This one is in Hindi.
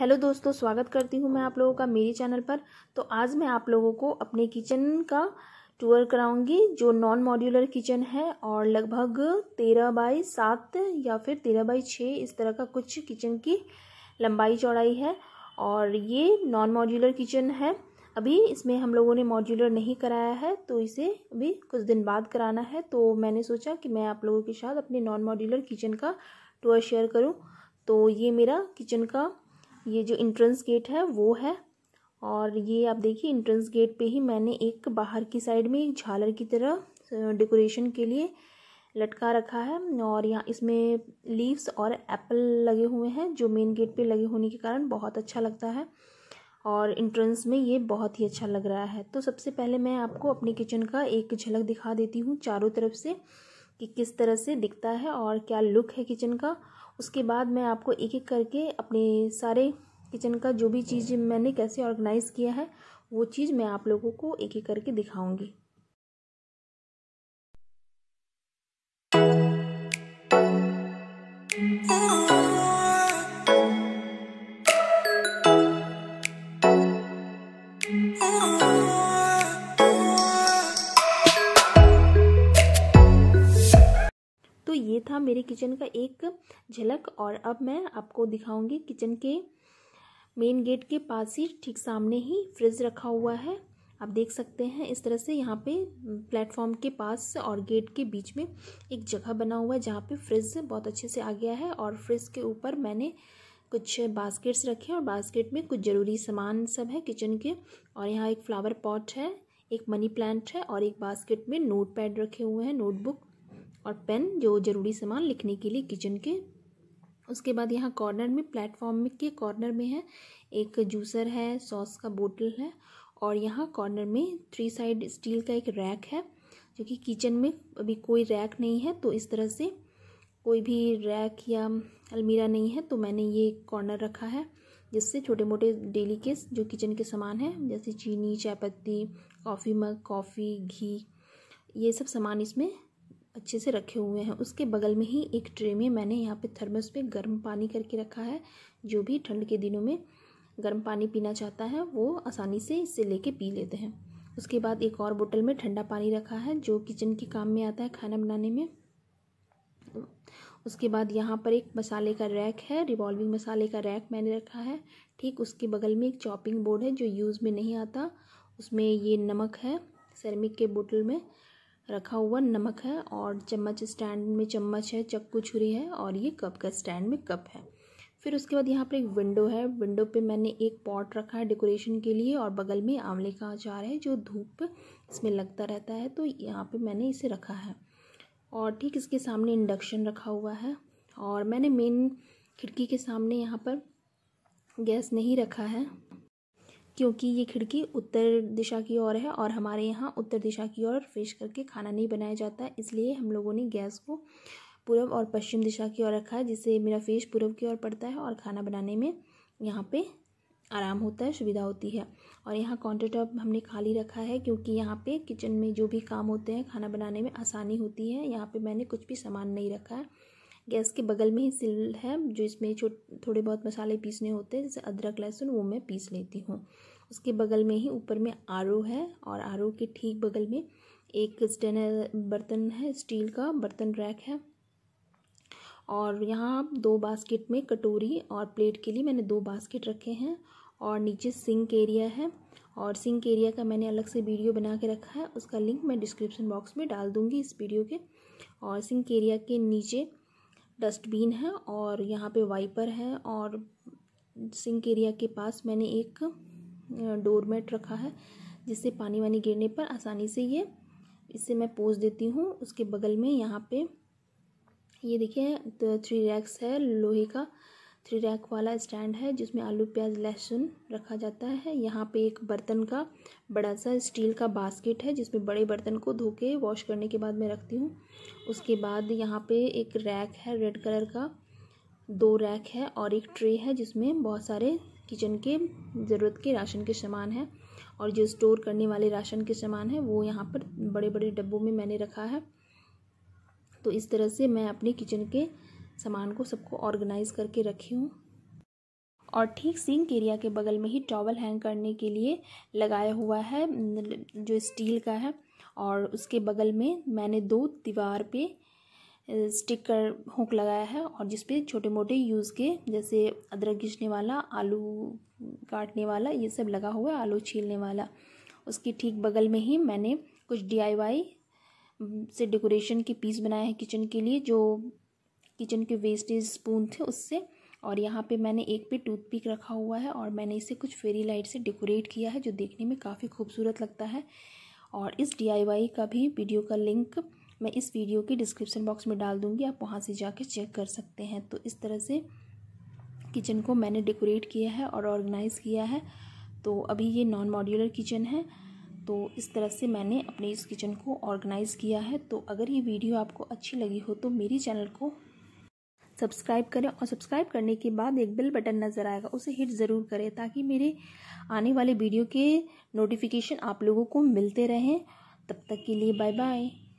हेलो दोस्तों स्वागत करती हूँ मैं आप लोगों का मेरी चैनल पर तो आज मैं आप लोगों को अपने किचन का टूर कराऊंगी जो नॉन मॉड्यूलर किचन है और लगभग तेरह बाई सात या फिर तेरह बाई छः इस तरह का कुछ किचन की लंबाई चौड़ाई है और ये नॉन मॉड्यूलर किचन है अभी इसमें हम लोगों ने मॉड्यूलर नहीं कराया है तो इसे अभी कुछ दिन बाद कराना है तो मैंने सोचा कि मैं आप लोगों के साथ अपने नॉन मॉड्यूलर किचन का टूर शेयर करूँ तो ये मेरा किचन का ये जो इंट्रेंस गेट है वो है और ये आप देखिए इंट्रेंस गेट पे ही मैंने एक बाहर की साइड में एक झालर की तरह डेकोरेशन के लिए लटका रखा है और यहाँ इसमें लीव्स और एप्पल लगे हुए हैं जो मेन गेट पे लगे होने के कारण बहुत अच्छा लगता है और इंट्रेंस में ये बहुत ही अच्छा लग रहा है तो सबसे पहले मैं आपको अपने किचन का एक झलक दिखा देती हूँ चारों तरफ से कि किस तरह से दिखता है और क्या लुक है किचन का उसके बाद मैं आपको एक एक करके अपने सारे किचन का जो भी चीज़ मैंने कैसे ऑर्गेनाइज़ किया है वो चीज़ मैं आप लोगों को एक एक करके दिखाऊंगी Oh ये था मेरे किचन का एक झलक और अब मैं आपको दिखाऊंगी किचन के मेन गेट के पास ही ठीक सामने ही फ्रिज रखा हुआ है आप देख सकते हैं इस तरह से यहाँ पे प्लेटफॉर्म के पास और गेट के बीच में एक जगह बना हुआ है जहाँ पे फ्रिज बहुत अच्छे से आ गया है और फ्रिज के ऊपर मैंने कुछ बास्केट्स रखे और बास्केट में कुछ ज़रूरी सामान सब है किचन के और यहाँ एक फ्लावर पॉट है एक मनी प्लांट है और एक बास्केट में नोट पैड रखे हुए हैं नोटबुक और पेन जो ज़रूरी सामान लिखने के लिए किचन के उसके बाद यहाँ कॉर्नर में प्लेटफॉर्म में के कॉर्नर में है एक जूसर है सॉस का बोतल है और यहाँ कॉर्नर में थ्री साइड स्टील का एक रैक है जो कि किचन में अभी कोई रैक नहीं है तो इस तरह से कोई भी रैक या अलमीरा नहीं है तो मैंने ये कॉर्नर रखा है जिससे छोटे मोटे डेली के जो किचन के सामान हैं जैसे चीनी चायपत्ती कॉफ़ी मग कॉफ़ी घी ये सब सामान इसमें अच्छे से रखे हुए हैं उसके बगल में ही एक ट्रे में मैंने यहाँ पे थर्मस पे गर्म पानी करके रखा है जो भी ठंड के दिनों में गर्म पानी पीना चाहता है वो आसानी से इसे लेके पी लेते हैं उसके बाद एक और बोतल में ठंडा पानी रखा है जो किचन के काम में आता है खाना बनाने में उसके बाद यहाँ पर एक मसाले का रैक है रिवॉल्विंग मसाले का रैक मैंने रखा है ठीक उसके बगल में एक चॉपिंग बोर्ड है जो यूज़ में नहीं आता उसमें ये नमक है सेरेमिक के बोतल में रखा हुआ नमक है और चम्मच स्टैंड में चम्मच है चक्कू छुरी है और ये कप का स्टैंड में कप है फिर उसके बाद यहाँ पर एक विंडो है विंडो पे मैंने एक पॉट रखा है डेकोरेशन के लिए और बगल में आंवले का अचार है जो धूप इसमें लगता रहता है तो यहाँ पे मैंने इसे रखा है और ठीक इसके सामने इंडक्शन रखा हुआ है और मैंने मेन खिड़की के सामने यहाँ पर गैस नहीं रखा है क्योंकि ये खिड़की उत्तर दिशा की ओर है और हमारे यहाँ उत्तर दिशा की ओर फेस करके खाना नहीं बनाया जाता इसलिए हम लोगों ने गैस को पूर्व और पश्चिम दिशा की ओर रखा है जिससे मेरा फेस पूर्व की ओर पड़ता है और खाना बनाने में यहाँ पे आराम होता है सुविधा होती है और यहाँ काउंटर टॉप हमने खाली रखा है क्योंकि यहाँ पे किचन में जो भी काम होते हैं खाना बनाने में आसानी होती है यहाँ पे मैंने कुछ भी सामान नहीं रखा है गैस के बगल में ही सिल है जो इसमें छोट थोड़े बहुत मसाले पीसने होते हैं जैसे अदरक लहसुन वो मैं पीस लेती हूँ उसके बगल में ही ऊपर में आर है और आर के ठीक बगल में एक स्टेनर बर्तन है स्टील का बर्तन रैक है और यहाँ दो बास्केट में कटोरी और प्लेट के लिए मैंने दो बास्केट रखे हैं और नीचे सिंक एरिया है और सिंक एरिया का मैंने अलग से वीडियो बना के रखा है उसका लिंक मैं डिस्क्रिप्शन बॉक्स में डाल दूँगी इस वीडियो के और सिंक एरिया के नीचे डस्टबिन है और यहाँ पे वाइपर है और सिंक एरिया के पास मैंने एक डोरमेट रखा है जिससे पानी वानी गिरने पर आसानी से ये इससे मैं पोस देती हूँ उसके बगल में यहाँ पे ये देखिए थ्री रैक्स है लोहे का थ्री रैक वाला स्टैंड है जिसमें आलू प्याज लहसुन रखा जाता है यहाँ पे एक बर्तन का बड़ा सा स्टील का बास्केट है जिसमें बड़े बर्तन को धो के वॉश करने के बाद मैं रखती हूँ उसके बाद यहाँ पे एक रैक है रेड कलर का दो रैक है और एक ट्रे है जिसमें बहुत सारे किचन के ज़रूरत के राशन के सामान है और जो स्टोर करने वाले राशन के सामान है वो यहाँ पर बड़े बड़े डब्बों में मैंने रखा है तो इस तरह से मैं अपने किचन के सामान को सबको ऑर्गेनाइज़ करके रखी हूँ और ठीक सिंक एरिया के बगल में ही टॉवल हैंग करने के लिए लगाया हुआ है जो स्टील का है और उसके बगल में मैंने दो दीवार पे स्टिकर हुक लगाया है और जिसपे छोटे मोटे यूज़ के जैसे अदरक घिसने वाला आलू काटने वाला ये सब लगा हुआ है आलू छीलने वाला उसके ठीक बगल में ही मैंने कुछ डीआईवाई से डेकोरेशन के पीस बनाए हैं किचन के लिए जो किचन के वेस्टेज स्पून थे उससे और यहाँ पे मैंने एक पे टूथपिक रखा हुआ है और मैंने इसे कुछ फेरी लाइट से डेकोरेट किया है जो देखने में काफ़ी खूबसूरत लगता है और इस डी का भी वीडियो का लिंक मैं इस वीडियो के डिस्क्रिप्शन बॉक्स में डाल दूँगी आप वहाँ से जाके चेक कर सकते हैं तो इस तरह से किचन को मैंने डेकोरेट किया है और ऑर्गेनाइज़ किया है तो अभी ये नॉन मॉड्यूलर किचन है तो इस तरह से मैंने अपने इस किचन को ऑर्गेनाइज़ किया है तो अगर ये वीडियो आपको अच्छी लगी हो तो मेरे चैनल को सब्सक्राइब करें और सब्सक्राइब करने के बाद एक बेल बटन नज़र आएगा उसे हिट ज़रूर करें ताकि मेरे आने वाले वीडियो के नोटिफिकेशन आप लोगों को मिलते रहें तब तक के लिए बाय बाय